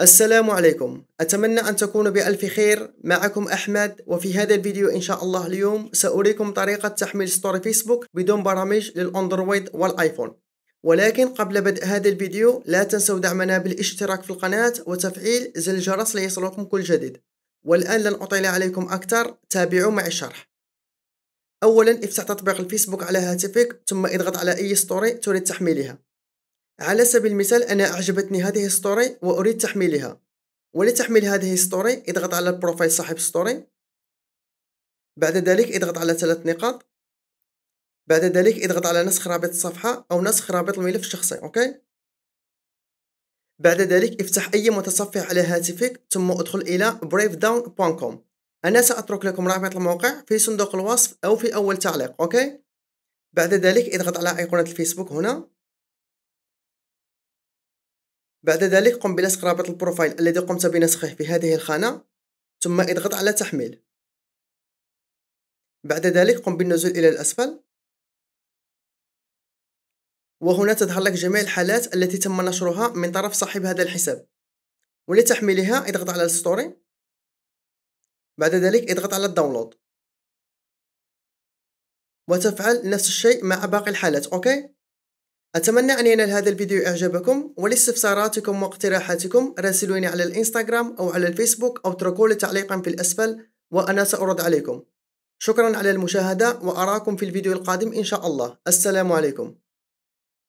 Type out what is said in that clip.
السلام عليكم أتمنى أن تكونوا بألف خير معكم أحمد وفي هذا الفيديو إن شاء الله اليوم سأريكم طريقة تحميل ستوري فيسبوك بدون برامج للأندرويد والآيفون ولكن قبل بدء هذا الفيديو لا تنسوا دعمنا بالاشتراك في القناة وتفعيل زر الجرس ليصلكم كل جديد والآن لن أطيل عليكم أكثر تابعوا معي الشرح أولا افتح تطبيق الفيسبوك على هاتفك ثم اضغط على أي ستوري تريد تحميلها على سبيل المثال أنا أعجبتني هذه ستوري وأريد تحميلها ولتحميل هذه ستوري اضغط على البروفايل صاحب ستوري بعد ذلك اضغط على ثلاث نقاط بعد ذلك اضغط على نسخ رابط الصفحة أو نسخ رابط الملف الشخصي أوكي بعد ذلك افتح أي متصفح على هاتفك ثم ادخل إلى bravedown.com أنا سأترك لكم رابط الموقع في صندوق الوصف أو في أول تعليق أوكي بعد ذلك اضغط على أيقونة الفيسبوك هنا بعد ذلك قم بلصق رابط البروفايل الذي قمت بنسخه في هذه الخانة ثم اضغط على تحميل بعد ذلك قم بالنزول إلى الأسفل وهنا تظهر لك جميع الحالات التي تم نشرها من طرف صاحب هذا الحساب ولتحميلها اضغط على الستوري بعد ذلك اضغط على الداونلود وتفعل نفس الشيء مع باقي الحالات اوكي أتمنى أن ينال هذا الفيديو إعجابكم ولاستفساراتكم واقتراحاتكم راسلوني على الإنستغرام أو على الفيسبوك أو اتركوا لي تعليقا في الأسفل وأنا سأرد عليكم شكرا على المشاهدة وأراكم في الفيديو القادم إن شاء الله السلام عليكم